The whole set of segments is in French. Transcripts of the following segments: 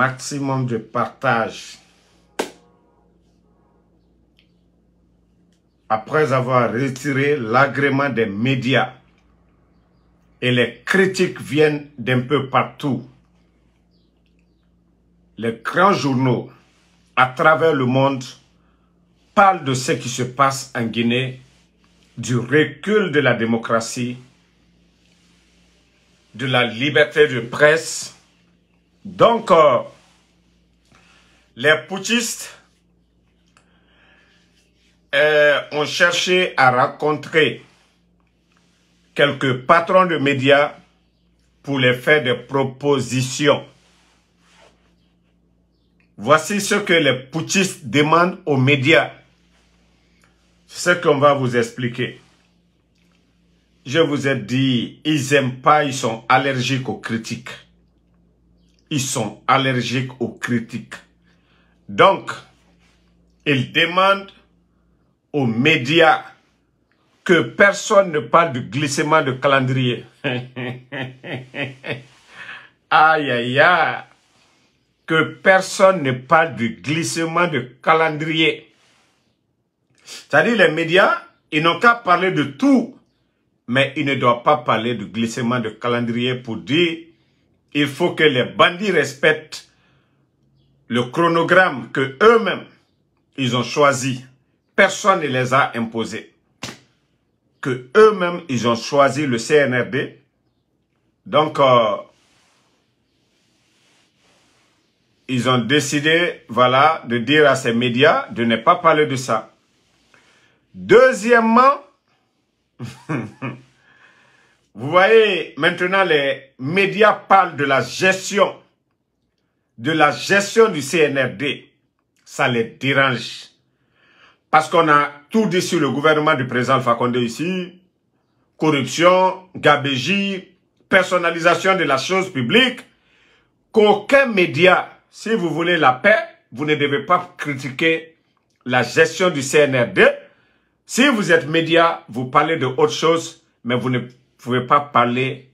maximum de partage. Après avoir retiré l'agrément des médias et les critiques viennent d'un peu partout, les grands journaux à travers le monde parlent de ce qui se passe en Guinée, du recul de la démocratie, de la liberté de presse, donc, euh, les putschistes euh, ont cherché à rencontrer quelques patrons de médias pour les faire des propositions. Voici ce que les putschistes demandent aux médias. Ce qu'on va vous expliquer. Je vous ai dit, ils n'aiment pas, ils sont allergiques aux critiques ils sont allergiques aux critiques. Donc, ils demandent aux médias que personne ne parle du glissement de calendrier. aïe, aïe, aïe. Que personne ne parle du glissement de calendrier. C'est-à-dire les médias, ils n'ont qu'à parler de tout, mais ils ne doivent pas parler du glissement de calendrier pour dire il faut que les bandits respectent le chronogramme que eux-mêmes, ils ont choisi. Personne ne les a imposés. Que eux-mêmes, ils ont choisi le CNRD. Donc, euh, ils ont décidé, voilà, de dire à ces médias de ne pas parler de ça. Deuxièmement, Vous voyez, maintenant, les médias parlent de la gestion, de la gestion du CNRD. Ça les dérange. Parce qu'on a tout dit sur le gouvernement du président Fakonde ici. Corruption, gabégie, personnalisation de la chose publique. Qu'aucun média, si vous voulez la paix, vous ne devez pas critiquer la gestion du CNRD. Si vous êtes média, vous parlez de autre chose, mais vous ne pouvez pas parler,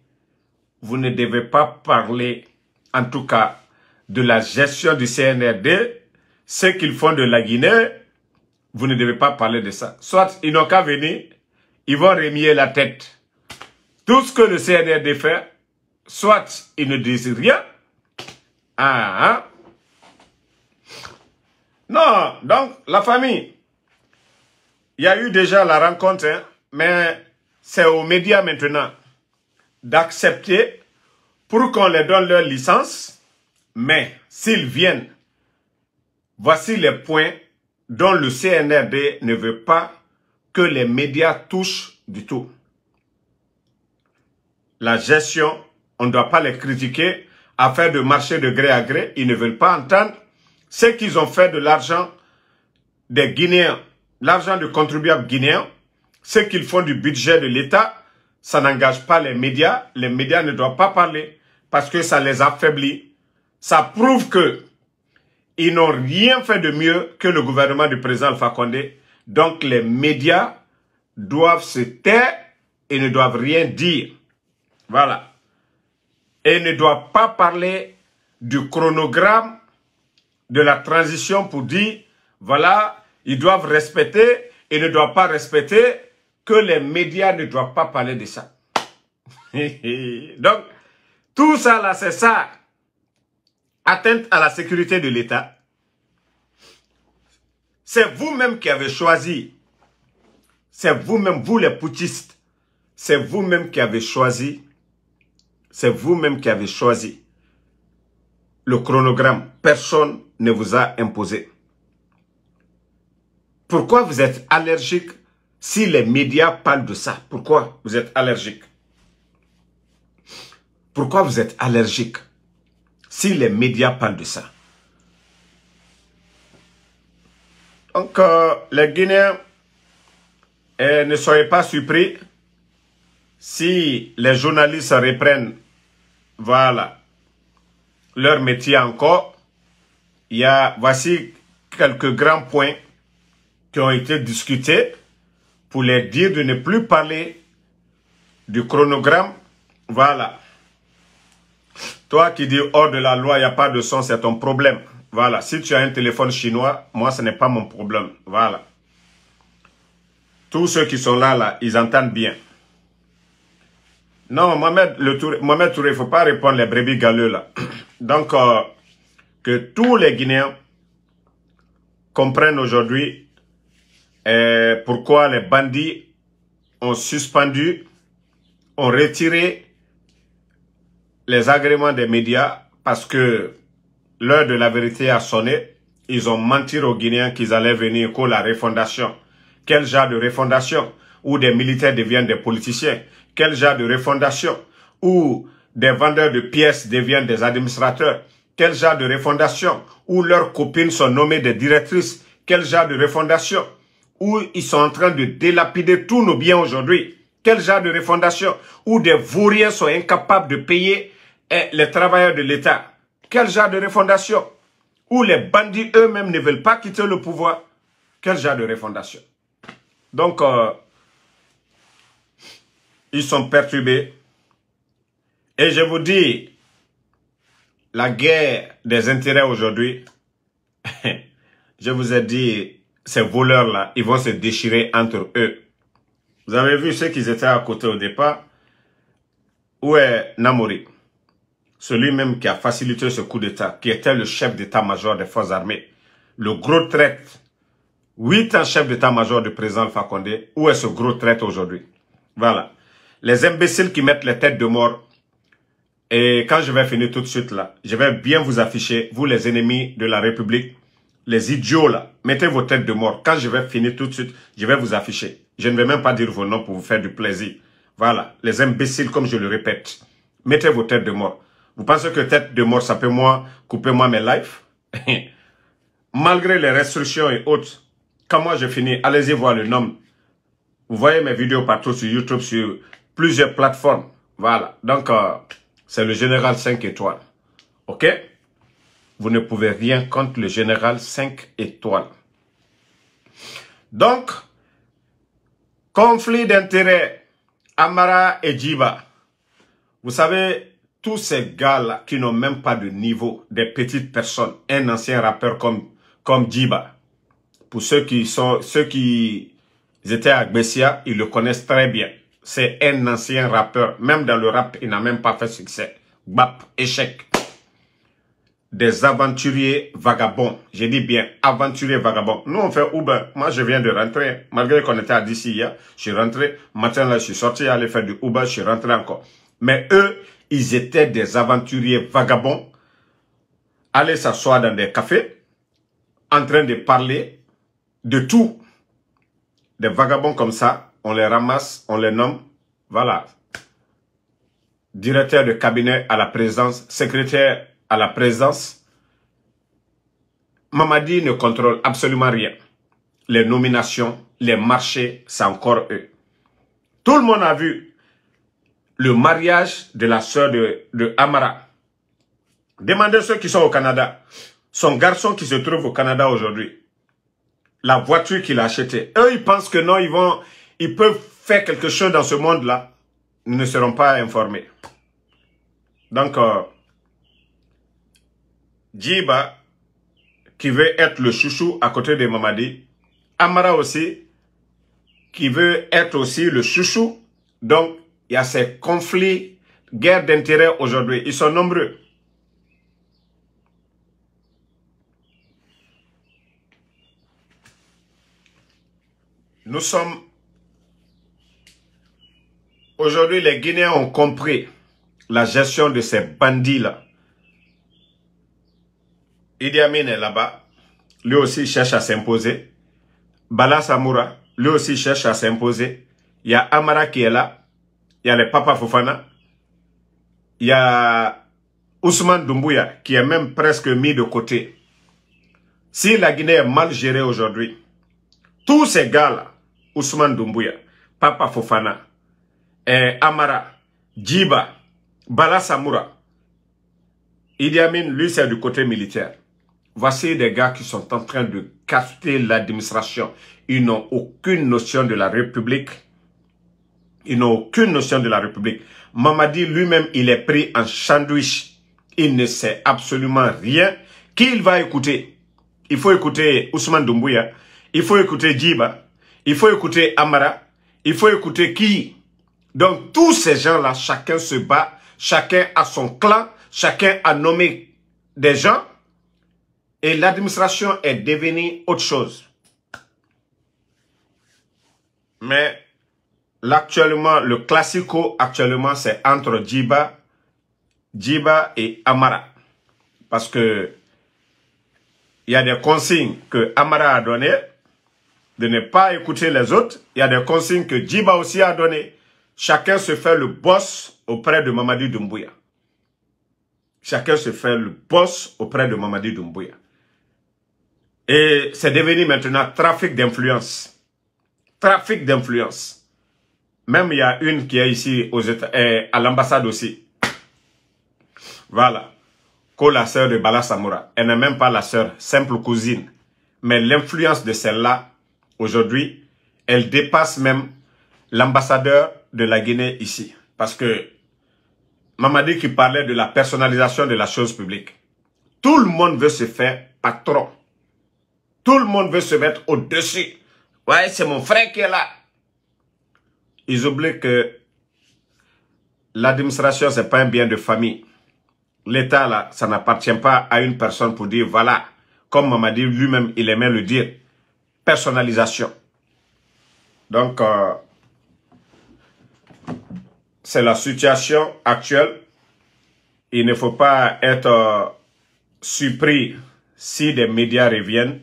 vous ne devez pas parler, en tout cas, de la gestion du CNRD, ce qu'ils font de la Guinée, vous ne devez pas parler de ça. Soit ils n'ont qu'à venir, ils vont remier la tête. Tout ce que le CNRD fait, soit ils ne disent rien. Ah, hein. Non, donc la famille, il y a eu déjà la rencontre, hein, mais c'est aux médias maintenant d'accepter pour qu'on les donne leur licence, mais s'ils viennent, voici les points dont le CNRD ne veut pas que les médias touchent du tout. La gestion, on ne doit pas les critiquer à faire de marché de gré à gré. Ils ne veulent pas entendre ce qu'ils ont fait de l'argent des Guinéens, l'argent du contribuables guinéen ce qu'ils font du budget de l'État, ça n'engage pas les médias. Les médias ne doivent pas parler parce que ça les affaiblit. Ça prouve que ils n'ont rien fait de mieux que le gouvernement du président Alpha Donc les médias doivent se taire et ne doivent rien dire. Voilà. Et ne doivent pas parler du chronogramme de la transition pour dire, voilà, ils doivent respecter et ne doivent pas respecter que les médias ne doivent pas parler de ça. Donc, tout ça là, c'est ça. Atteinte à la sécurité de l'État. C'est vous-même qui avez choisi. C'est vous-même, vous les poutistes. C'est vous-même qui avez choisi. C'est vous-même qui avez choisi. Le chronogramme, personne ne vous a imposé. Pourquoi vous êtes allergique si les médias parlent de ça, pourquoi vous êtes allergique Pourquoi vous êtes allergique si les médias parlent de ça Donc, euh, les Guinéens, eh, ne soyez pas surpris si les journalistes reprennent, voilà, leur métier encore. Il y a, voici quelques grands points qui ont été discutés pour leur dire de ne plus parler du chronogramme. Voilà. Toi qui dis hors de la loi, il n'y a pas de son, c'est ton problème. Voilà. Si tu as un téléphone chinois, moi, ce n'est pas mon problème. Voilà. Tous ceux qui sont là, là, ils entendent bien. Non, Mohamed, le Touré, il ne faut pas répondre les brebis galeux, là. Donc, euh, que tous les Guinéens comprennent aujourd'hui euh, pourquoi les bandits ont suspendu, ont retiré les agréments des médias parce que l'heure de la vérité a sonné. Ils ont menti aux Guinéens qu'ils allaient venir pour la refondation. Quel genre de refondation où des militaires deviennent des politiciens Quel genre de refondation où des vendeurs de pièces deviennent des administrateurs Quel genre de refondation où leurs copines sont nommées des directrices Quel genre de refondation où ils sont en train de délapider tous nos biens aujourd'hui. Quel genre de refondation où des vauriens sont incapables de payer eh, les travailleurs de l'État. Quel genre de refondation où les bandits eux-mêmes ne veulent pas quitter le pouvoir. Quel genre de refondation Donc, euh, ils sont perturbés. Et je vous dis, la guerre des intérêts aujourd'hui, je vous ai dit ces voleurs-là, ils vont se déchirer entre eux. Vous avez vu ceux qui étaient à côté au départ Où est Namori Celui-même qui a facilité ce coup d'État, qui était le chef d'État-major des forces armées. Le gros traite. Huit ans chef d'État-major du président Fakonde. Où est ce gros traite aujourd'hui Voilà. Les imbéciles qui mettent les têtes de mort. Et quand je vais finir tout de suite là, je vais bien vous afficher, vous les ennemis de la République, les idiots là. Mettez vos têtes de mort. Quand je vais finir tout de suite, je vais vous afficher. Je ne vais même pas dire vos noms pour vous faire du plaisir. Voilà, les imbéciles, comme je le répète. Mettez vos têtes de mort. Vous pensez que tête de mort, ça peut moi couper moi mes lives Malgré les restrictions et autres, quand moi je finis, allez-y voir le nom. Vous voyez mes vidéos partout sur YouTube, sur plusieurs plateformes. Voilà, donc euh, c'est le Général 5 étoiles. OK vous ne pouvez rien contre le général 5 étoiles. Donc, conflit d'intérêts, Amara et Jiba. Vous savez, tous ces gars-là qui n'ont même pas de niveau, des petites personnes, un ancien rappeur comme, comme Pour ceux qui sont, ceux qui étaient à Gbessia, ils le connaissent très bien. C'est un ancien rappeur. Même dans le rap, il n'a même pas fait succès. Bap, échec des aventuriers vagabonds. J'ai dit bien aventuriers vagabonds. Nous, on fait Uber. Moi, je viens de rentrer. Malgré qu'on était à d'ici hier, je suis rentré. Matin, là, je suis sorti aller faire du Uber. Je suis rentré encore. Mais eux, ils étaient des aventuriers vagabonds. Aller s'asseoir dans des cafés, en train de parler de tout. Des vagabonds comme ça, on les ramasse, on les nomme. Voilà. Directeur de cabinet à la présence, secrétaire à la présence, Mamadi ne contrôle absolument rien. Les nominations, les marchés, c'est encore eux. Tout le monde a vu le mariage de la sœur de, de Amara. Demandez ceux qui sont au Canada. Son garçon qui se trouve au Canada aujourd'hui, la voiture qu'il a achetée, eux, ils pensent que non, ils vont, ils peuvent faire quelque chose dans ce monde-là. Ils ne seront pas informés. Donc, euh, Djiba, qui veut être le chouchou à côté de Mamadi. Amara aussi, qui veut être aussi le chouchou. Donc, il y a ces conflits, guerres d'intérêts aujourd'hui. Ils sont nombreux. Nous sommes... Aujourd'hui, les Guinéens ont compris la gestion de ces bandits-là. Idi Amin est là-bas. Lui aussi cherche à s'imposer. Bala Samoura, lui aussi cherche à s'imposer. Il y a Amara qui est là. Il y a le Papa Fofana. Il y a Ousmane Doumbouya qui est même presque mis de côté. Si la Guinée est mal gérée aujourd'hui, tous ces gars-là, Ousmane Doumbouya, Papa Fofana, Amara, Djiba, Bala Samoura, Idi Amin, lui, c'est du côté militaire. Voici des gars qui sont en train de capter l'administration. Ils n'ont aucune notion de la République. Ils n'ont aucune notion de la République. Mamadi lui-même, il est pris en sandwich. Il ne sait absolument rien. Qui il va écouter Il faut écouter Ousmane Doumbouya. Il faut écouter Djiba. Il faut écouter Amara. Il faut écouter qui Donc tous ces gens-là, chacun se bat. Chacun a son clan. Chacun a nommé des gens et l'administration est devenue autre chose. Mais l'actuellement, le classico actuellement, c'est entre Djiba, et Amara. Parce que il y a des consignes que Amara a données de ne pas écouter les autres. Il y a des consignes que Djiba aussi a données. Chacun se fait le boss auprès de Mamadi Doumbouya. Chacun se fait le boss auprès de Mamadi Doumbouya. Et c'est devenu maintenant trafic d'influence. Trafic d'influence. Même il y a une qui est ici aux eh, à l'ambassade aussi. Voilà. Que la sœur de Bala Samoura. Elle n'est même pas la sœur, simple cousine. Mais l'influence de celle-là, aujourd'hui, elle dépasse même l'ambassadeur de la Guinée ici. Parce que Mamadi qui parlait de la personnalisation de la chose publique. Tout le monde veut se faire patron tout le monde veut se mettre au-dessus. Ouais, c'est mon frère qui est là. Ils oublient que l'administration, c'est pas un bien de famille. L'État, là, ça n'appartient pas à une personne pour dire, voilà, comme dit, lui-même, il aimait le dire, personnalisation. Donc, euh, c'est la situation actuelle. Il ne faut pas être euh, surpris si des médias reviennent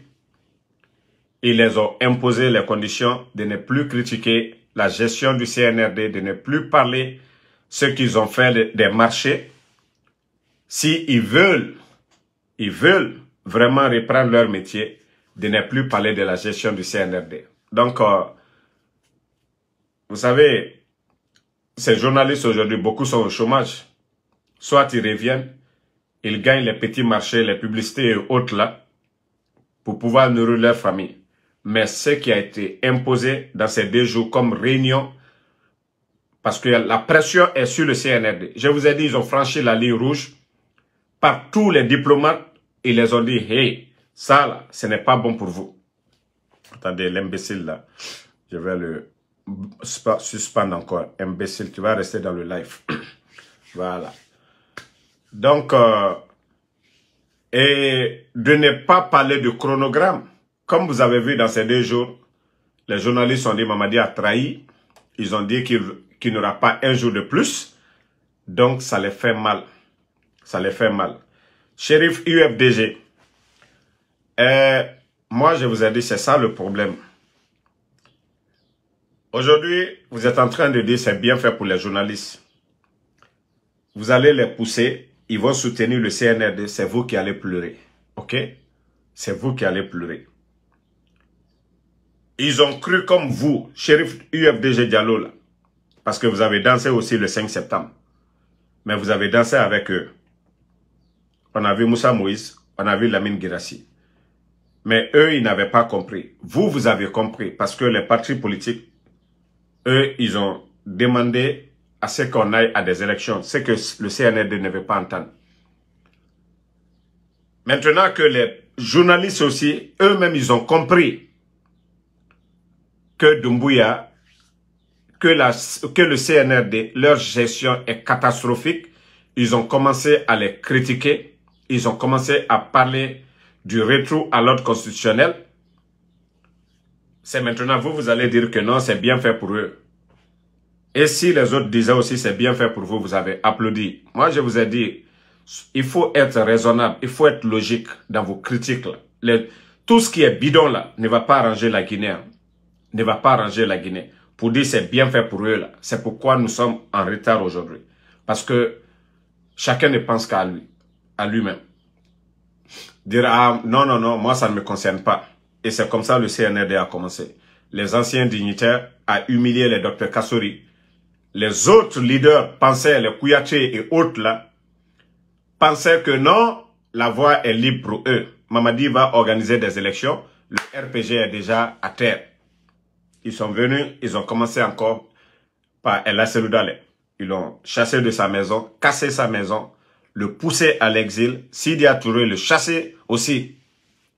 ils les ont imposé les conditions de ne plus critiquer la gestion du CNRD, de ne plus parler ce qu'ils ont fait des marchés. S'ils ils veulent, ils veulent vraiment reprendre leur métier, de ne plus parler de la gestion du CNRD. Donc, euh, vous savez, ces journalistes aujourd'hui, beaucoup sont au chômage. Soit ils reviennent, ils gagnent les petits marchés, les publicités et autres là, pour pouvoir nourrir leur famille mais ce qui a été imposé dans ces deux jours comme réunion, parce que la pression est sur le CNRD. Je vous ai dit, ils ont franchi la ligne rouge par tous les diplomates. Ils les ont dit, hey, ça, là, ce n'est pas bon pour vous. Attendez, l'imbécile, là, je vais le suspendre encore. Imbécile, tu vas rester dans le live. voilà. Donc, euh, et de ne pas parler de chronogramme comme vous avez vu dans ces deux jours, les journalistes ont dit Mamadi a trahi. Ils ont dit qu'il n'y n'aura pas un jour de plus. Donc, ça les fait mal. Ça les fait mal. Shérif UFDG, euh, moi, je vous ai dit, c'est ça le problème. Aujourd'hui, vous êtes en train de dire c'est bien fait pour les journalistes. Vous allez les pousser, ils vont soutenir le CNRD, c'est vous qui allez pleurer. OK C'est vous qui allez pleurer. Ils ont cru comme vous, shérif UFDG Diallo, là, parce que vous avez dansé aussi le 5 septembre. Mais vous avez dansé avec eux. On a vu Moussa Moïse, on a vu Lamine Girassi. Mais eux, ils n'avaient pas compris. Vous, vous avez compris, parce que les partis politiques, eux, ils ont demandé à ce qu'on aille à des élections, c'est que le CNRD ne veut pas entendre. Maintenant que les journalistes aussi, eux-mêmes, ils ont compris que Dumbuya, que, la, que le CNRD, leur gestion est catastrophique. Ils ont commencé à les critiquer. Ils ont commencé à parler du retour à l'ordre constitutionnel. C'est maintenant vous, vous allez dire que non, c'est bien fait pour eux. Et si les autres disaient aussi c'est bien fait pour vous, vous avez applaudi. Moi, je vous ai dit, il faut être raisonnable, il faut être logique dans vos critiques. tout ce qui est bidon là ne va pas arranger la Guinée ne va pas ranger la Guinée pour dire c'est bien fait pour eux là. C'est pourquoi nous sommes en retard aujourd'hui. Parce que chacun ne pense qu'à lui, à lui-même. Dire ah non, non, non, moi ça ne me concerne pas. Et c'est comme ça le CNRD a commencé. Les anciens dignitaires ont humilié les docteurs Kassori. Les autres leaders pensaient, les Kouyaté et autres là, pensaient que non, la voie est libre pour eux. Mamadi va organiser des élections. Le RPG est déjà à terre. Ils sont venus, ils ont commencé encore par El Dalé, Ils l'ont chassé de sa maison, cassé sa maison, le poussé à l'exil. Sidi Touré le chassé aussi.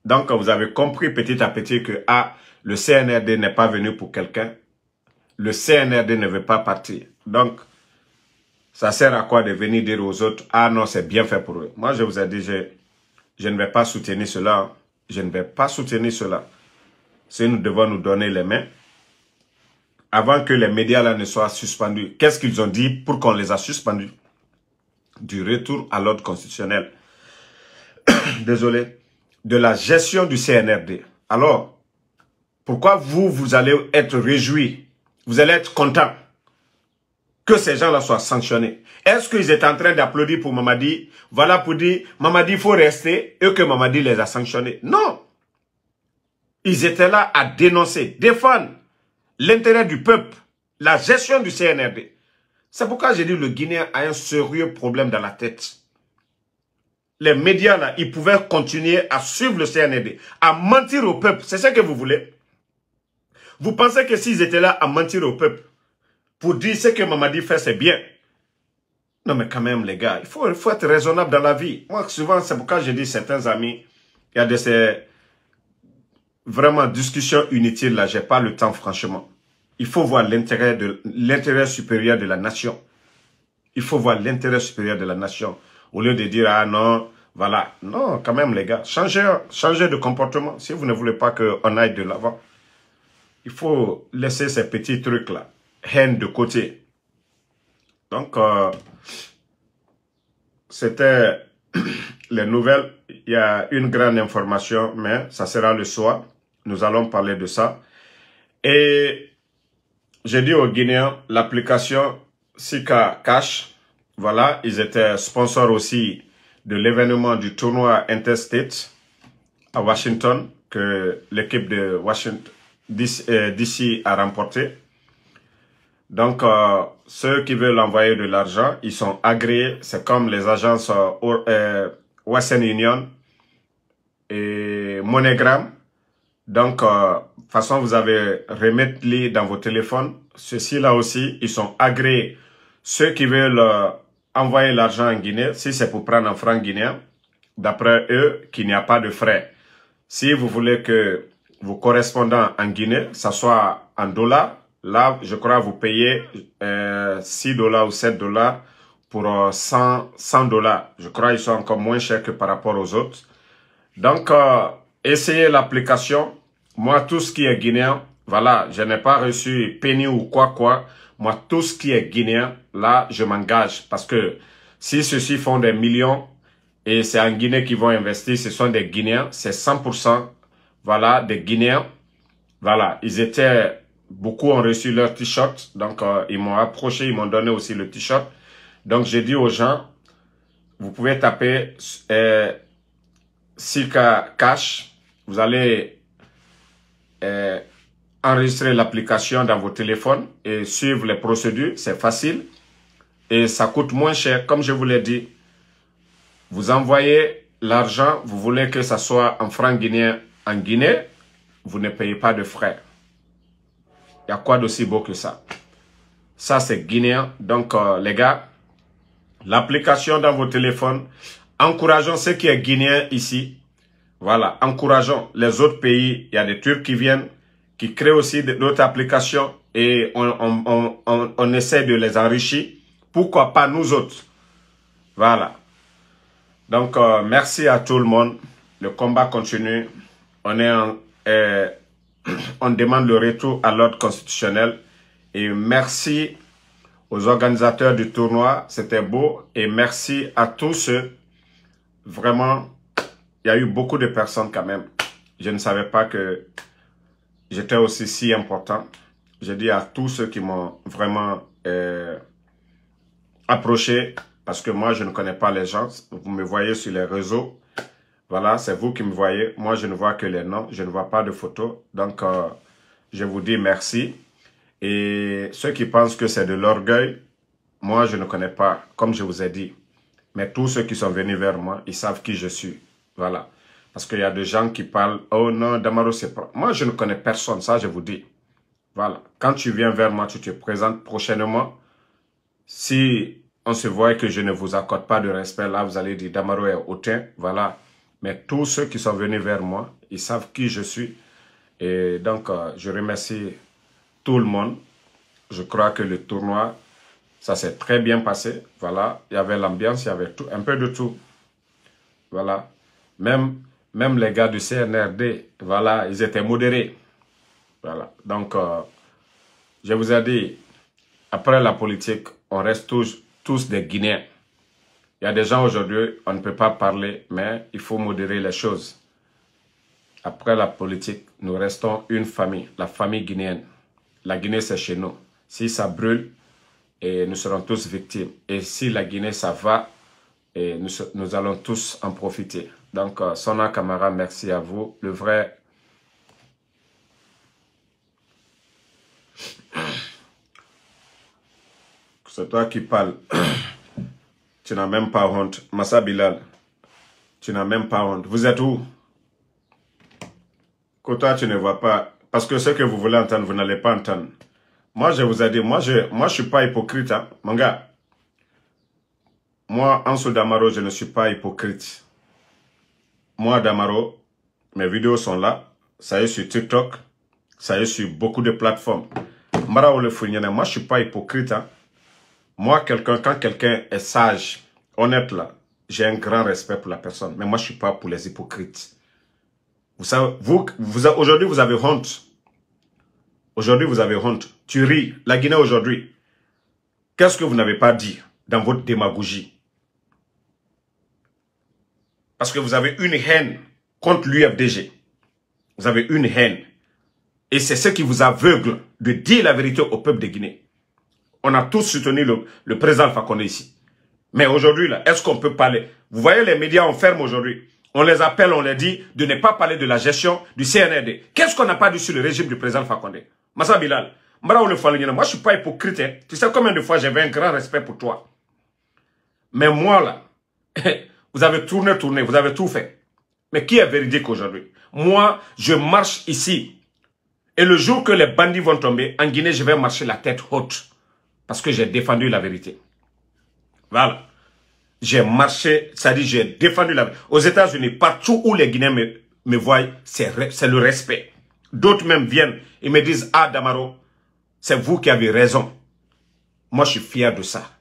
Donc, vous avez compris petit à petit que ah, le CNRD n'est pas venu pour quelqu'un. Le CNRD ne veut pas partir. Donc, ça sert à quoi de venir dire aux autres, ah non, c'est bien fait pour eux. Moi, je vous ai dit, je, je ne vais pas soutenir cela. Je ne vais pas soutenir cela. Si nous devons nous donner les mains, avant que les médias là ne soient suspendus, qu'est-ce qu'ils ont dit pour qu'on les a suspendus Du retour à l'ordre constitutionnel. Désolé. De la gestion du CNRD. Alors, pourquoi vous, vous allez être réjouis Vous allez être content que ces gens-là soient sanctionnés. Est-ce qu'ils étaient en train d'applaudir pour Mamadi Voilà pour dire, Mamadi, il faut rester et que Mamadi les a sanctionnés. Non Ils étaient là à dénoncer, défendre l'intérêt du peuple, la gestion du CNRD. C'est pourquoi j'ai dit le Guinéen a un sérieux problème dans la tête. Les médias, là, ils pouvaient continuer à suivre le CNRD, à mentir au peuple. C'est ça ce que vous voulez. Vous pensez que s'ils étaient là à mentir au peuple, pour dire ce que Mamadi fait, c'est bien. Non, mais quand même, les gars, il faut, être raisonnable dans la vie. Moi, souvent, c'est pourquoi j'ai dit certains amis, il y a de ces vraiment, discussion inutile, là, j'ai pas le temps, franchement. Il faut voir l'intérêt de l'intérêt supérieur de la nation. Il faut voir l'intérêt supérieur de la nation. Au lieu de dire, ah non, voilà. Non, quand même, les gars, changez, changez de comportement. Si vous ne voulez pas que on aille de l'avant, il faut laisser ces petits trucs-là, haine de côté. Donc, euh, c'était les nouvelles. Il y a une grande information, mais ça sera le soir. Nous allons parler de ça. Et j'ai dit aux Guinéens, l'application Sika Cash, voilà, ils étaient sponsors aussi de l'événement du tournoi Interstate à Washington que l'équipe de Washington DC euh, a remporté. Donc, euh, ceux qui veulent envoyer de l'argent, ils sont agréés. C'est comme les agences euh, Western Union et MoneyGram. Donc, euh, façon, vous avez remettre-les dans vos téléphones. Ceux-ci-là aussi, ils sont agréés. Ceux qui veulent euh, envoyer l'argent en Guinée, si c'est pour prendre un franc guinéen, d'après eux, qu'il n'y a pas de frais. Si vous voulez que vos correspondants en Guinée, ça soit en dollars, là, je crois vous payez euh, 6 dollars ou 7 dollars pour 100, euh, 100 dollars. Je crois qu'ils sont encore moins chers que par rapport aux autres. Donc, euh, essayez l'application. Moi, tout ce qui est guinéen, voilà, je n'ai pas reçu penny ou quoi quoi. Moi, tout ce qui est guinéen, là, je m'engage. Parce que si ceux-ci font des millions et c'est en Guinée qu'ils vont investir, ce sont des Guinéens, c'est 100%, voilà, des Guinéens. Voilà, ils étaient, beaucoup ont reçu leur t-shirt. Donc, euh, ils m'ont approché, ils m'ont donné aussi le t-shirt. Donc, j'ai dit aux gens, vous pouvez taper euh, Cash vous allez euh, enregistrer l'application dans vos téléphones et suivre les procédures. C'est facile et ça coûte moins cher. Comme je vous l'ai dit, vous envoyez l'argent, vous voulez que ça soit en francs guinéens en Guinée, vous ne payez pas de frais. Il y a quoi d'aussi beau que ça Ça, c'est guinéen. Donc, euh, les gars, l'application dans vos téléphones, encourageons ceux qui sont guinéens ici voilà, encourageons les autres pays. Il y a des Turcs qui viennent, qui créent aussi d'autres applications et on, essaie de les enrichir. Pourquoi pas nous autres Voilà. Donc, euh, merci à tout le monde. Le combat continue. On, est en, euh, on demande le retour à l'ordre constitutionnel. Et merci aux organisateurs du tournoi. C'était beau. Et merci à tous ceux, vraiment, il y a eu beaucoup de personnes quand même. Je ne savais pas que j'étais aussi si important. je dis à tous ceux qui m'ont vraiment euh, approché, parce que moi, je ne connais pas les gens. Vous me voyez sur les réseaux. Voilà, c'est vous qui me voyez. Moi, je ne vois que les noms. Je ne vois pas de photos. Donc, euh, je vous dis merci. Et ceux qui pensent que c'est de l'orgueil, moi, je ne connais pas, comme je vous ai dit. Mais tous ceux qui sont venus vers moi, ils savent qui je suis. Voilà. Parce qu'il y a des gens qui parlent, oh non, Damaro, c'est pas... Moi, je ne connais personne, ça, je vous dis. Voilà. Quand tu viens vers moi, tu te présentes prochainement. Si on se voit et que je ne vous accorde pas de respect, là, vous allez dire, Damaro est hautain, voilà. Mais tous ceux qui sont venus vers moi, ils savent qui je suis. Et donc, euh, je remercie tout le monde. Je crois que le tournoi, ça s'est très bien passé. Voilà, il y avait l'ambiance, il y avait tout, un peu de tout. Voilà. Même, même les gars du CNRD, voilà, ils étaient modérés. Voilà. Donc, euh, je vous ai dit, après la politique, on reste tous, tous des Guinéens. Il y a des gens aujourd'hui, on ne peut pas parler, mais il faut modérer les choses. Après la politique, nous restons une famille, la famille guinéenne. La Guinée, c'est chez nous. Si ça brûle, et nous serons tous victimes. Et si la Guinée, ça va, nous allons tous en profiter. Donc, euh, sonna Kamara, merci à vous. Le vrai... C'est toi qui parles. tu n'as même pas honte. Massa Bilal, tu n'as même pas honte. Vous êtes où Que toi, tu ne vois pas. Parce que ce que vous voulez entendre, vous n'allez pas entendre. Moi, je vous ai dit, moi, je moi, suis pas hypocrite, hein, mon Moi, en Soudamaro, je ne suis pas hypocrite moi Damaro, mes vidéos sont là. Ça y est sur TikTok, ça y est sur beaucoup de plateformes. Mara le moi je suis pas hypocrite. Hein. Moi, quelqu'un, quand quelqu'un est sage, honnête là, j'ai un grand respect pour la personne. Mais moi, je suis pas pour les hypocrites. Vous savez, vous, vous aujourd'hui, vous avez honte. Aujourd'hui, vous avez honte. Tu ris. La Guinée aujourd'hui. Qu'est-ce que vous n'avez pas dit dans votre démagogie parce que vous avez une haine contre l'UFDG. Vous avez une haine. Et c'est ce qui vous aveugle de dire la vérité au peuple de Guinée. On a tous soutenu le, président Fakonde ici. Mais aujourd'hui, là, est-ce qu'on peut parler Vous voyez, les médias, on ferme aujourd'hui. On les appelle, on les dit de ne pas parler de la gestion du CNRD. Qu'est-ce qu'on n'a pas dit sur le régime du président Fakonde Massa Bilal, moi je ne suis pas hypocrite. Hein. Tu sais combien de fois j'avais un grand respect pour toi. Mais moi, là, Vous avez tourné, tourné, vous avez tout fait. Mais qui est véridique aujourd'hui Moi, je marche ici. Et le jour que les bandits vont tomber, en Guinée, je vais marcher la tête haute. Parce que j'ai défendu la vérité. Voilà. J'ai marché, Ça dit, j'ai défendu la vérité. Aux États-Unis, partout où les Guinéens me, me voient, c'est le respect. D'autres même viennent et me disent, ah Damaro, c'est vous qui avez raison. Moi, je suis fier de ça.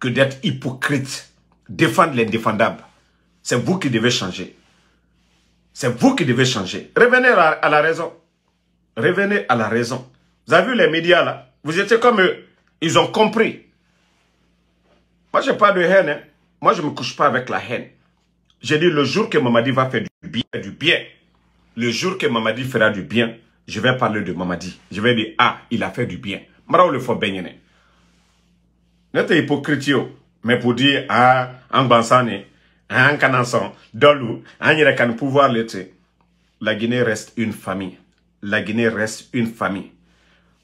Que d'être hypocrite défendre l'indéfendable. C'est vous qui devez changer. C'est vous qui devez changer. Revenez à la raison. Revenez à la raison. Vous avez vu les médias là Vous étiez comme eux. Ils ont compris. Moi, je n'ai pas de haine. Hein. Moi, je ne me couche pas avec la haine. J'ai dit, le jour que Mamadi va faire du bien, du bien, le jour que Mamadi fera du bien, je vais parler de Mamadi. Je vais dire, ah, il a fait du bien. le faut baigner. Hein. hypocrite, mais pour dire, ah, en Bansane, en Canansan, Dolou, en Yerakan, pouvoir l'être, la Guinée reste une famille. La Guinée reste une famille.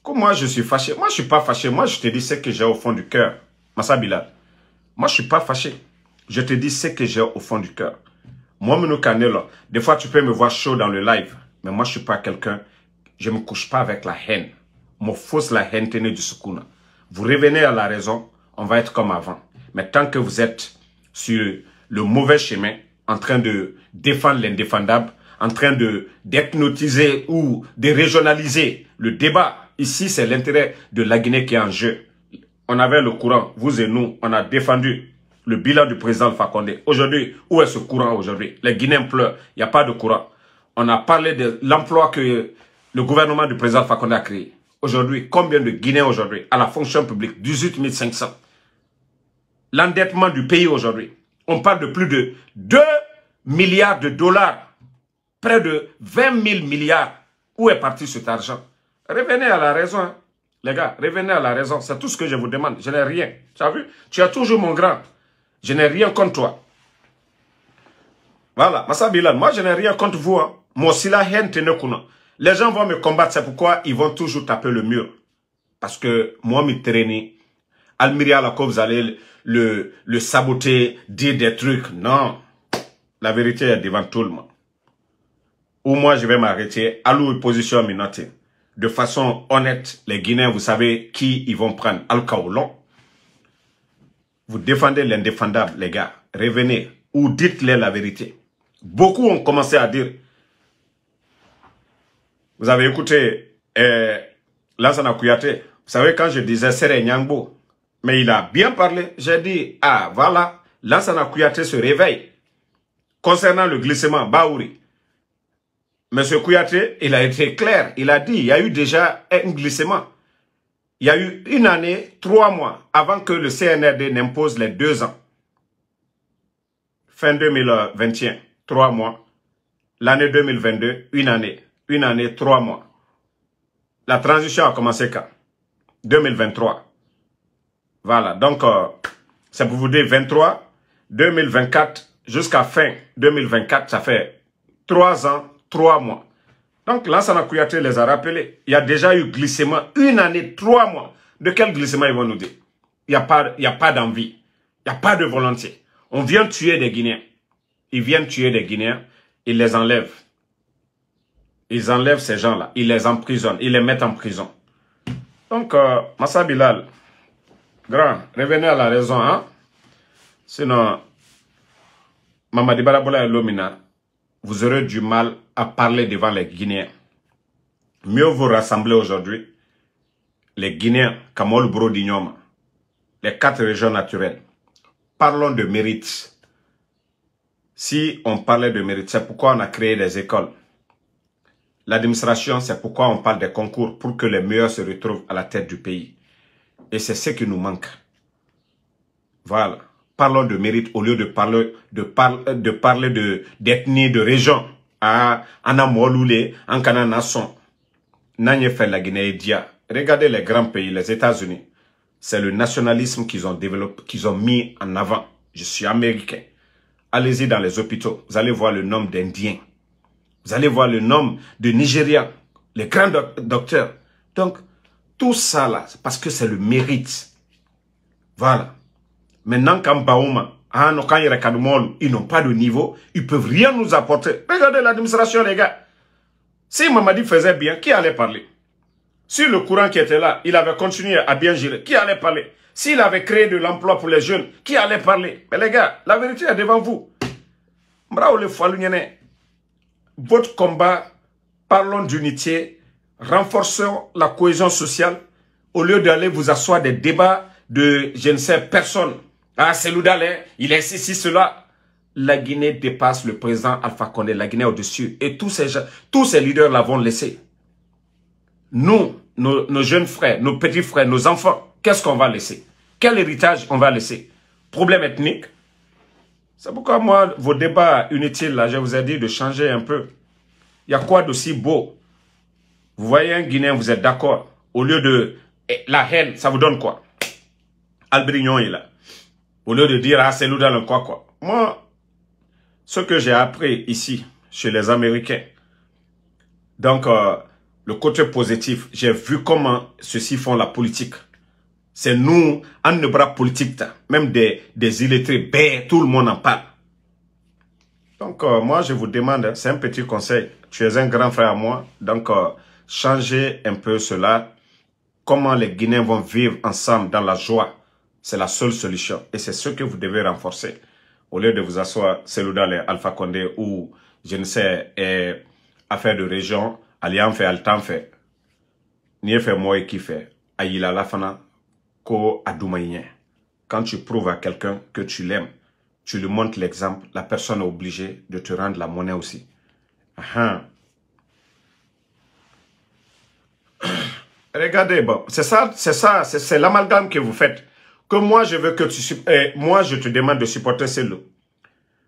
Comme moi, je suis fâché. Moi, je suis pas fâché. Moi, je te dis ce que j'ai au fond du cœur. Moi, je suis pas fâché. Je te dis ce que j'ai au fond du cœur. Moi, des fois, tu peux me voir chaud dans le live. Mais moi, je suis pas quelqu'un. Je me couche pas avec la haine. Mon fausse la haine tenait du Sukuna. Vous revenez à la raison. On va être comme avant. Mais tant que vous êtes sur le mauvais chemin, en train de défendre l'indéfendable, en train de d'ethnotiser ou de régionaliser le débat, ici c'est l'intérêt de la Guinée qui est en jeu. On avait le courant, vous et nous, on a défendu le bilan du président Fakonde. Aujourd'hui, où est ce courant aujourd'hui Les Guinéens pleurent, il n'y a pas de courant. On a parlé de l'emploi que le gouvernement du président Fakonde a créé. Aujourd'hui, combien de Guinéens aujourd'hui à la fonction publique 18 500 l'endettement du pays aujourd'hui. On parle de plus de 2 milliards de dollars, près de 20 000 milliards. Où est parti cet argent Revenez à la raison, hein. les gars, revenez à la raison. C'est tout ce que je vous demande. Je n'ai rien. Tu as vu Tu as toujours mon grand. Je n'ai rien contre toi. Voilà, moi je n'ai rien contre vous. Hein. Moi aussi la haine Les gens vont me combattre, c'est pourquoi ils vont toujours taper le mur. Parce que moi, me traîner, Almiria là, vous allez le, saboter, dire des trucs. Non. La vérité est devant tout le monde. Ou moi, je vais m'arrêter à l'opposition De façon honnête, les Guinéens, vous savez qui ils vont prendre. al Vous défendez l'indéfendable, les gars. Revenez ou dites-les la vérité. Beaucoup ont commencé à dire. Vous avez écouté euh, Lansana Kouyaté. Vous savez, quand je disais Sere Nyangbo, mais il a bien parlé. J'ai dit, ah voilà, là ça Kouyaté se réveille. Concernant le glissement, Baouri, Monsieur Kouyaté, il a été clair. Il a dit, il y a eu déjà un glissement. Il y a eu une année, trois mois, avant que le CNRD n'impose les deux ans. Fin 2021, trois mois. L'année 2022, une année. Une année, trois mois. La transition a commencé quand 2023. Voilà, donc euh, c'est pour vous dire 23, 2024, jusqu'à fin 2024, ça fait 3 ans, 3 mois. Donc là, ça la les a rappelés. Il y a déjà eu glissement, une année, 3 mois. De quel glissement ils vont nous dire Il n'y a pas, pas d'envie, il n'y a pas de volonté. On vient tuer des Guinéens. Ils viennent tuer des Guinéens, ils les enlèvent. Ils enlèvent ces gens-là, ils les emprisonnent, ils les mettent en prison. Donc, euh, Massa Bilal, Grand, revenez à la raison, hein? Sinon, Mamadi et Lomina, vous aurez du mal à parler devant les Guinéens. Mieux vous rassembler aujourd'hui, les Guinéens, Kamol Brodignoma, les quatre régions naturelles. Parlons de mérite. Si on parlait de mérite, c'est pourquoi on a créé des écoles. L'administration, c'est pourquoi on parle des concours pour que les meilleurs se retrouvent à la tête du pays. Et c'est ce qui nous manque. Voilà. Parlons de mérite au lieu de parler de, par, de parler de d'ethnie, de région. Ah, En fait la Guinée Dia. Regardez les grands pays, les États-Unis. C'est le nationalisme qu'ils ont développé, qu'ils ont mis en avant. Je suis américain. Allez-y dans les hôpitaux. Vous allez voir le nombre d'Indiens. Vous allez voir le nombre de Nigeria Les grands docteurs. Donc, tout ça là, parce que c'est le mérite. Voilà. Maintenant, quand Baouma, ah quand ils n'ont pas de niveau, ils peuvent rien nous apporter. Regardez l'administration, les gars. Si Mamadi faisait bien, qui allait parler Si le courant qui était là, il avait continué à bien gérer, qui allait parler S'il avait créé de l'emploi pour les jeunes, qui allait parler Mais les gars, la vérité est devant vous. Bravo le Votre combat, parlons d'unité, renforçons la cohésion sociale au lieu d'aller vous asseoir des débats de je ne sais personne. Ah, c'est Loudalé, hein. il est ici, cela. La Guinée dépasse le président Alpha Condé, la Guinée au-dessus. Et tous ces, tous ces leaders l'avons laissé. Nous, nos, jeunes frères, nos petits frères, nos enfants, qu'est-ce qu'on va laisser Quel héritage on va laisser Problème ethnique C'est pourquoi moi, vos débats inutiles, là, je vous ai dit de changer un peu. Il y a quoi d'aussi beau vous voyez un Guinéen, vous êtes d'accord. Au lieu de eh, la haine, ça vous donne quoi Albrignon est là. Au lieu de dire, ah, c'est nous dans le quoi, quoi. Moi, ce que j'ai appris ici, chez les Américains, donc, euh, le côté positif, j'ai vu comment ceux-ci font la politique. C'est nous, en ne bras politique, même des, des illettrés, ben, tout le monde en parle. Donc, euh, moi, je vous demande, hein, c'est un petit conseil. Tu es un grand frère à moi, donc... Euh, changer un peu cela. Comment les Guinéens vont vivre ensemble dans la joie, c'est la seule solution. Et c'est ce que vous devez renforcer. Au lieu de vous asseoir, c'est dans les Alpha Condé ou, je ne sais, et affaires de région, alian fait, altan fait, ni fait moi qui fait, Aïla Lafana, ko Quand tu prouves à quelqu'un que tu l'aimes, tu lui montres l'exemple, la personne est obligée de te rendre la monnaie aussi. Ah ah. Regardez, bon, c'est ça, c'est ça, c'est l'amalgame que vous faites. Que moi, je veux que tu... Eh, moi, je te demande de supporter Selo.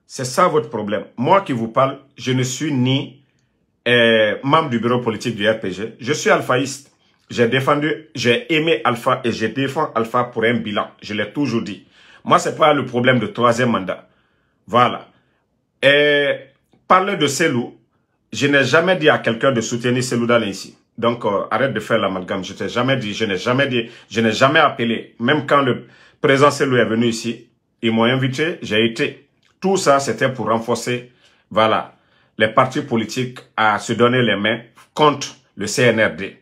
C'est ça votre problème. Moi qui vous parle, je ne suis ni eh, membre du bureau politique du RPG. Je suis alphaïste. J'ai défendu, j'ai aimé Alpha et je défends Alpha pour un bilan. Je l'ai toujours dit. Moi, c'est pas le problème de troisième mandat. Voilà. Et eh, parler de Selou, je n'ai jamais dit à quelqu'un de soutenir Selou d'aller ici. Donc, euh, arrête de faire l'amalgame. Je t'ai jamais dit, je n'ai jamais dit, je n'ai jamais appelé. Même quand le président Selou est venu ici, ils m'ont invité, j'ai été. Tout ça, c'était pour renforcer, voilà, les partis politiques à se donner les mains contre le CNRD.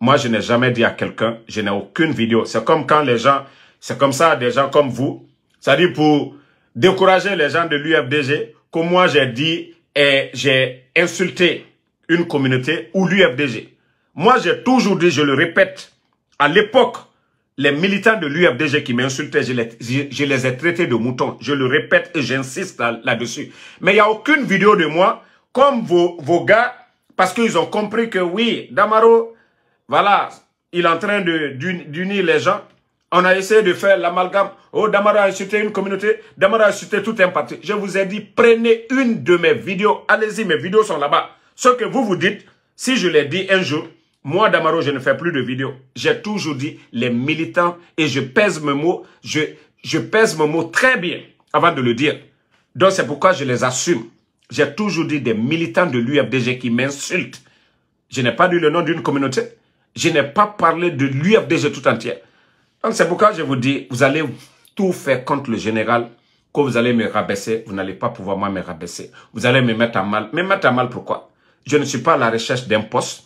Moi, je n'ai jamais dit à quelqu'un, je n'ai aucune vidéo. C'est comme quand les gens, c'est comme ça, des gens comme vous, cest dit pour décourager les gens de l'UFDG, que moi j'ai dit et j'ai insulté une communauté ou l'UFDG. Moi, j'ai toujours dit, je le répète, à l'époque, les militants de l'UFDG qui m'insultaient, je, les, ai traités de moutons. Je le répète et j'insiste là-dessus. Mais il n'y a aucune vidéo de moi, comme vos, vos gars, parce qu'ils ont compris que oui, Damaro, voilà, il est en train d'unir les gens. On a essayé de faire l'amalgame. Oh, Damaro a insulté une communauté. Damaro a insulté tout un parti. Je vous ai dit, prenez une de mes vidéos. Allez-y, mes vidéos sont là-bas. Ce que vous vous dites, si je l'ai dit un jour, moi, Damaro, je ne fais plus de vidéos. J'ai toujours dit les militants et je pèse mes mots, je, je pèse mes mots très bien avant de le dire. Donc, c'est pourquoi je les assume. J'ai toujours dit des militants de l'UFDG qui m'insultent. Je n'ai pas dit le nom d'une communauté. Je n'ai pas parlé de l'UFDG tout entière. Donc, c'est pourquoi je vous dis, vous allez tout faire contre le général, que vous allez me rabaisser. Vous n'allez pas pouvoir moi me rabaisser. Vous allez me mettre à mal. Me mettre à mal pourquoi Je ne suis pas à la recherche d'un poste.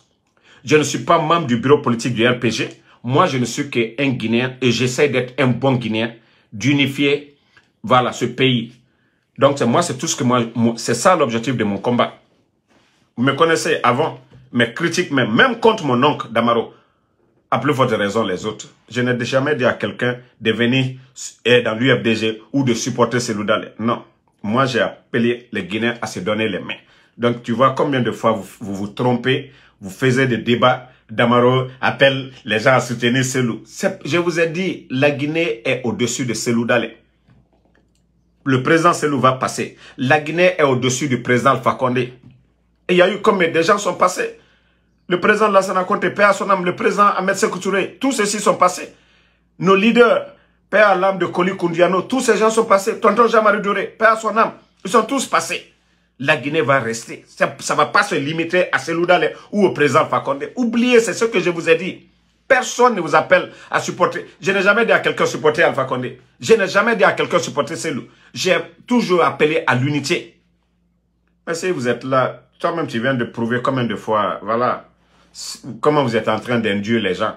Je ne suis pas membre du bureau politique du RPG. Moi, je ne suis qu'un Guinéen et j'essaie d'être un bon Guinéen, d'unifier voilà, ce pays. Donc, moi, c'est tout ce que moi, c'est ça l'objectif de mon combat. Vous me connaissez avant, mes critiques, même, même contre mon oncle Damaro. À plus forte raison, les autres. Je n'ai jamais dit à quelqu'un de venir dans l'UFDG ou de supporter Seloudale. Non. Moi, j'ai appelé les Guinéens à se donner les mains. Donc, tu vois combien de fois vous, vous trompez vous faisiez des débats. Damaro appelle les gens à soutenir Selou. Je vous ai dit, la Guinée est au-dessus de Selou Dalé. Le président Selou va passer. La Guinée est au-dessus du président Fakonde. Et il y a eu combien des gens sont passés Le président Lassana Conte, Père à son âme, le président Ahmed Touré. tous ceux-ci sont passés. Nos leaders, Père à l'âme de Koli Koundiano, tous ces gens sont passés. Tonton Jamari Doré, Père à son âme, ils sont tous passés la Guinée va rester. Ça ne va pas se limiter à d'aller ou au président Fakonde. Oubliez, c'est ce que je vous ai dit. Personne ne vous appelle à supporter. Je n'ai jamais dit à quelqu'un supporter Alpha Condé. Je n'ai jamais dit à quelqu'un supporter Selou. J'ai toujours appelé à l'unité. Mais si vous êtes là, toi-même tu viens de prouver combien de fois, voilà, comment vous êtes en train d'induire les gens.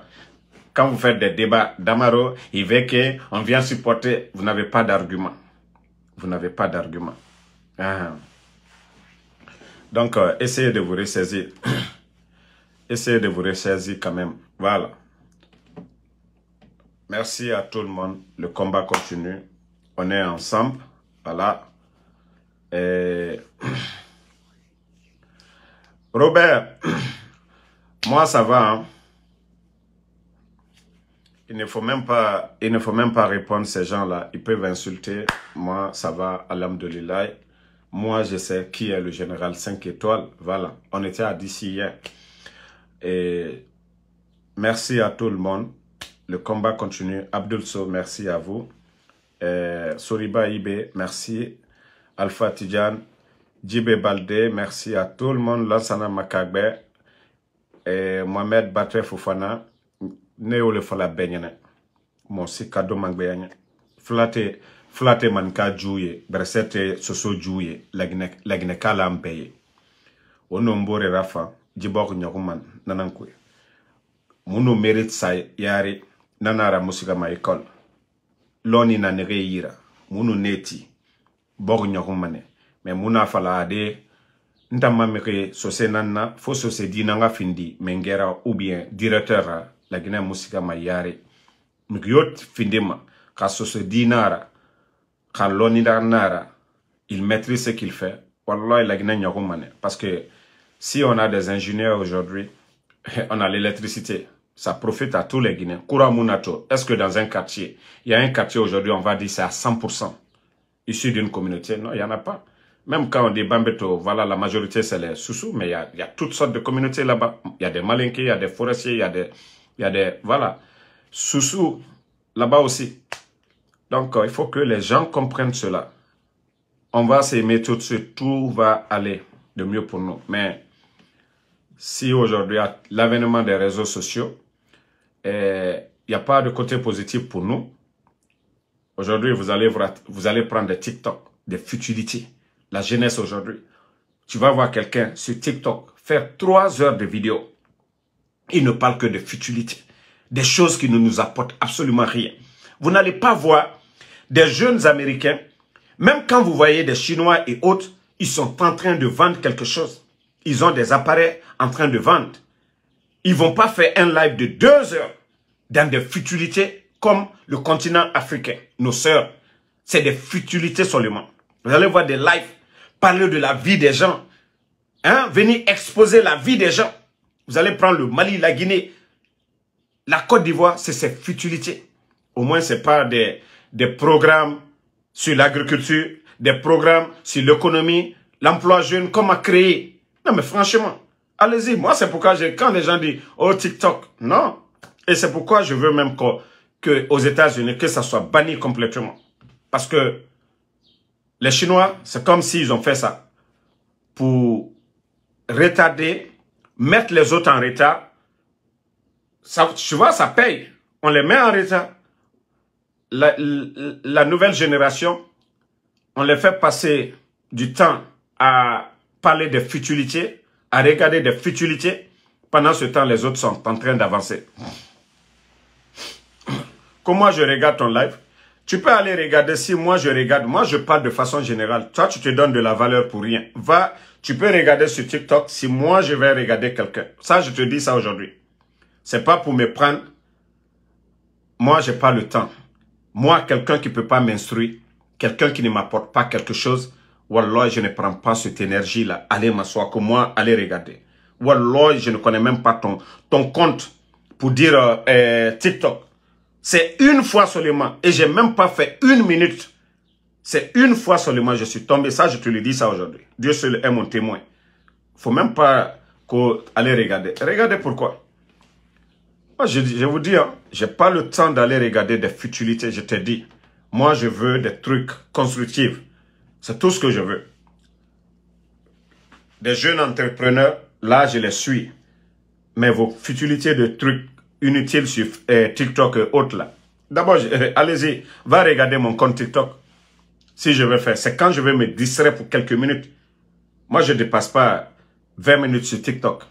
Quand vous faites des débats, Damaro, il veut qu'on vient supporter, vous n'avez pas d'argument. Vous n'avez pas d'argument. Ah. Donc, euh, essayez de vous ressaisir. essayez de vous ressaisir quand même. Voilà. Merci à tout le monde. Le combat continue. On est ensemble. Voilà. Robert, moi ça va. Hein. Il ne faut même pas, il ne faut même pas répondre à ces gens-là. Ils peuvent insulter. Moi ça va. Alhamdulillah. Moi, je sais qui est le général 5 étoiles. Voilà, on était à d'ici hier. Et merci à tout le monde. Le combat continue. Abdulso, merci à vous. Et Soriba Ibe, merci. Alpha Tidjan, Djibé Balde, merci à tout le monde. Lansana Makagbe, Mohamed Batre Fofana, Neo Le Fala Benyane. Mon si cadeau Flatté. fila tɛ manika juw ye bɛrɛsɛ tɛ soso juw ye laginɛka la an bɛɛ ye o nombo re rafa jibok nyakuman nanankwe munu merit sa yari nanara musika maikol loni na nege yira munu neti bok nyakumane me muna fala ade ntama meke sose nanna fo sose dina nga findi mengera ou bien directeur la gina musika mayari mikiyot findima ka sose dinara nara il maîtrise ce qu'il fait parce que si on a des ingénieurs aujourd'hui on a l'électricité ça profite à tous les Guinéens. est-ce que dans un quartier, il y a un quartier aujourd'hui, on va dire c'est à 100% issu d'une communauté Non, il n'y en a pas. Même quand on dit Bambeto, voilà, la majorité c'est les Soussous, mais il y, a, toutes sortes de communautés là-bas. Il y a des Malinqués, il y a des forestiers, il y a des... Il y a des voilà. Soussous, là-bas aussi. Donc, euh, il faut que les gens comprennent cela. On va s'aimer tout de suite, tout va aller de mieux pour nous. Mais si aujourd'hui, à l'avènement des réseaux sociaux, eh, il n'y a pas de côté positif pour nous, aujourd'hui, vous allez, allez prendre des TikTok, des futilités. La jeunesse aujourd'hui, tu vas voir quelqu'un sur TikTok faire trois heures de vidéo. Il ne parle que de futilités. des choses qui ne nous apportent absolument rien. Vous n'allez pas voir des jeunes Américains, même quand vous voyez des Chinois et autres, ils sont en train de vendre quelque chose. Ils ont des appareils en train de vendre. Ils vont pas faire un live de deux heures dans des futilités comme le continent africain, nos soeurs, C'est des futilités seulement. Vous allez voir des lives, parler de la vie des gens. Hein? Venir exposer la vie des gens. Vous allez prendre le Mali, la Guinée, la Côte d'Ivoire, c'est ces futilités. Au moins, c'est pas des, des programmes sur l'agriculture, des programmes sur l'économie, l'emploi jeune, comment créer. Non, mais franchement, allez-y. Moi, c'est pourquoi quand les gens disent « Oh, TikTok », non. Et c'est pourquoi je veux même que, que aux États-Unis, que ça soit banni complètement. Parce que les Chinois, c'est comme s'ils ont fait ça pour retarder, mettre les autres en retard. tu vois, ça paye. On les met en retard la, nouvelle génération, on les fait passer du temps à parler des futilités, à regarder des futilités. Pendant ce temps, les autres sont en train d'avancer. Comment moi je regarde ton live, tu peux aller regarder si moi je regarde. Moi, je parle de façon générale. Toi, tu te donnes de la valeur pour rien. Va, tu peux regarder sur TikTok si moi je vais regarder quelqu'un. Ça, je te dis ça aujourd'hui. C'est pas pour me prendre. Moi, j'ai pas le temps. Moi, quelqu'un qui ne peut pas m'instruire, quelqu'un qui ne m'apporte pas quelque chose, Wallah, je ne prends pas cette énergie-là. Allez m'asseoir comme moi, allez regarder. Wallah, je ne connais même pas ton, ton compte pour dire euh, euh, TikTok. C'est une fois seulement. Et je n'ai même pas fait une minute. C'est une fois seulement je suis tombé. Ça, je te le dis ça aujourd'hui. Dieu seul est mon témoin. Il ne Faut même pas aller regarder. Regardez pourquoi je, vous dis, hein, je n'ai pas le temps d'aller regarder des futilités, je te dis. Moi, je veux des trucs constructifs. C'est tout ce que je veux. Des jeunes entrepreneurs, là, je les suis. Mais vos futilités de trucs inutiles sur eh, TikTok et autres, là. D'abord, eh, allez-y, va regarder mon compte TikTok. Si je veux faire, c'est quand je vais me distraire pour quelques minutes. Moi, je ne dépasse pas 20 minutes sur TikTok.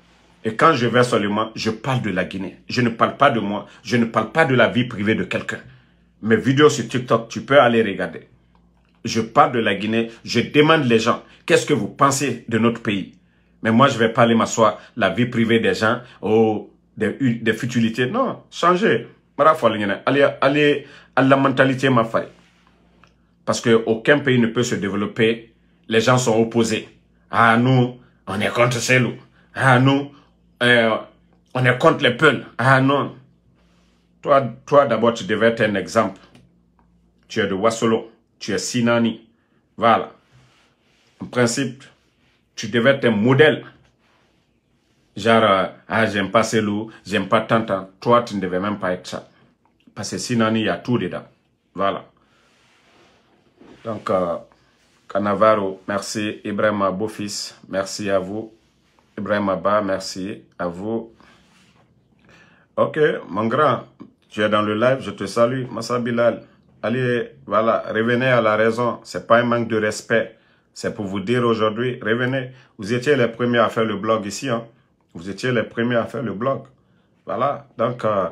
Et quand je vais seulement, je parle de la Guinée. Je ne parle pas de moi. Je ne parle pas de la vie privée de quelqu'un. Mes vidéos sur TikTok, tu peux aller regarder. Je parle de la Guinée. Je demande les gens, qu'est-ce que vous pensez de notre pays Mais moi, je vais pas aller m'asseoir la vie privée des gens, ou oh, des, futilités. Non, changez. Allez, allez à la mentalité, ma faille. Parce que aucun pays ne peut se développer. Les gens sont opposés. Ah, nous, on est contre ces loups. Ah, nous, euh, on est contre les peuls. Ah non. Toi, toi d'abord, tu devais être un exemple. Tu es de Wassolo. Tu es Sinani. Voilà. En principe, tu devais être un modèle. Genre, euh, ah, j'aime pas ces loups, j'aime pas tant, Toi, tu ne devais même pas être ça. Parce que Sinani, il y a tout dedans. Voilà. Donc, euh, Canavaro, merci. Ibrahim Beau-Fils, merci à vous. Ibrahim Abba, merci à vous. Ok, mon grand, tu es dans le live, je te salue. Massa Bilal, allez, voilà, revenez à la raison. C'est pas un manque de respect. C'est pour vous dire aujourd'hui, revenez. Vous étiez les premiers à faire le blog ici. Hein? Vous étiez les premiers à faire le blog. Voilà, donc, euh,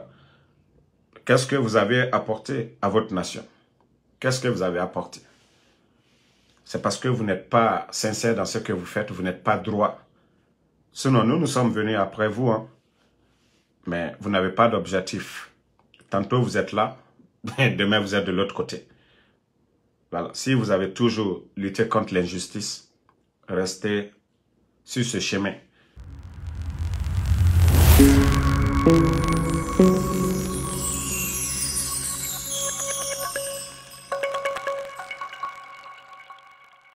qu'est-ce que vous avez apporté à votre nation Qu'est-ce que vous avez apporté C'est parce que vous n'êtes pas sincère dans ce que vous faites, vous n'êtes pas droit. Sinon, nous, nous sommes venus après vous. Hein. Mais vous n'avez pas d'objectif. Tantôt, vous êtes là. Demain, vous êtes de l'autre côté. Voilà. Si vous avez toujours lutté contre l'injustice, restez sur ce chemin.